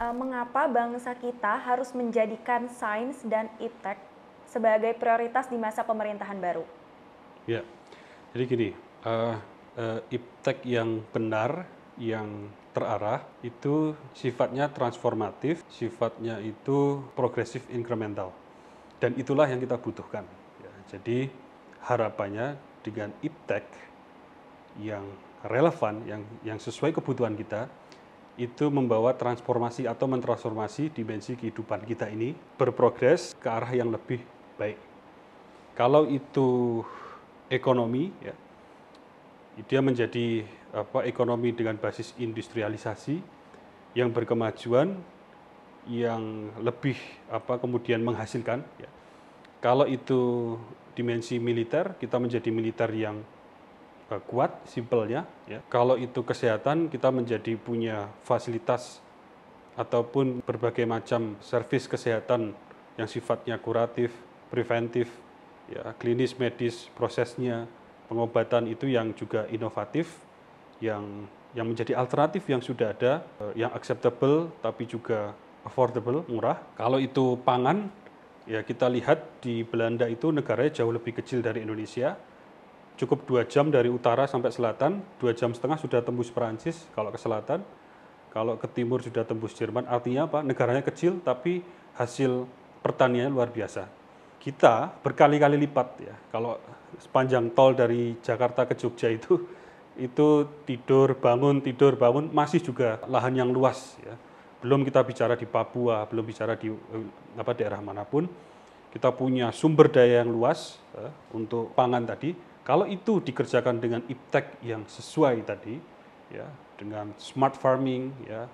uh, mengapa bangsa kita harus menjadikan sains dan iptek sebagai prioritas di masa pemerintahan baru? Ya, jadi gini, uh, eh, uh, eh, iptek yang benar, yang terarah itu sifatnya transformatif, sifatnya itu progresif incremental, dan itulah yang kita butuhkan. Ya, jadi harapannya dengan iptek yang relevan, yang yang sesuai kebutuhan kita, itu membawa transformasi atau mentransformasi dimensi kehidupan kita ini berprogres ke arah yang lebih baik. Kalau itu ekonomi, ya, dia menjadi apa ekonomi dengan basis industrialisasi yang berkemajuan, yang lebih apa kemudian menghasilkan. Ya. Kalau itu dimensi militer, kita menjadi militer yang Eh, kuat, simpelnya. Ya. Kalau itu kesehatan, kita menjadi punya fasilitas ataupun berbagai macam servis kesehatan yang sifatnya kuratif, preventif, ya, klinis, medis, prosesnya, pengobatan itu yang juga inovatif, yang yang menjadi alternatif yang sudah ada, eh, yang acceptable tapi juga affordable, murah. Kalau itu pangan, ya kita lihat di Belanda itu negaranya jauh lebih kecil dari Indonesia, cukup dua jam dari utara sampai selatan, dua jam setengah sudah tembus Perancis kalau ke selatan, kalau ke timur sudah tembus Jerman. Artinya apa? Negaranya kecil tapi hasil pertanian luar biasa. Kita berkali-kali lipat ya. Kalau sepanjang tol dari Jakarta ke Jogja itu itu tidur bangun tidur bangun masih juga lahan yang luas ya. Belum kita bicara di Papua, belum bicara di eh, apa daerah manapun kita punya sumber daya yang luas uh, untuk pangan tadi. Kalau itu dikerjakan dengan iptek yang sesuai tadi, ya dengan smart farming, ya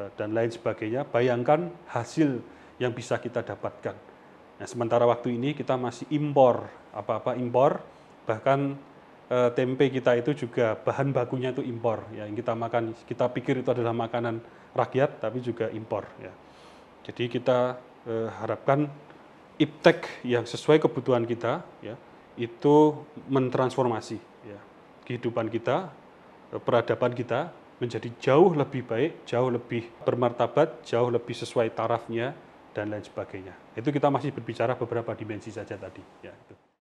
uh, dan lain sebagainya, bayangkan hasil yang bisa kita dapatkan. Nah, sementara waktu ini kita masih impor apa-apa impor, bahkan uh, tempe kita itu juga bahan bakunya itu impor. Ya, yang kita makan, kita pikir itu adalah makanan rakyat, tapi juga impor. Ya. Jadi kita harapkan iptek yang sesuai kebutuhan kita ya itu mentransformasi ya, kehidupan kita eh, peradaban kita menjadi jauh lebih baik jauh lebih bermartabat jauh lebih sesuai tarafnya dan lain sebagainya itu kita masih berbicara beberapa dimensi saja tadi ya itu.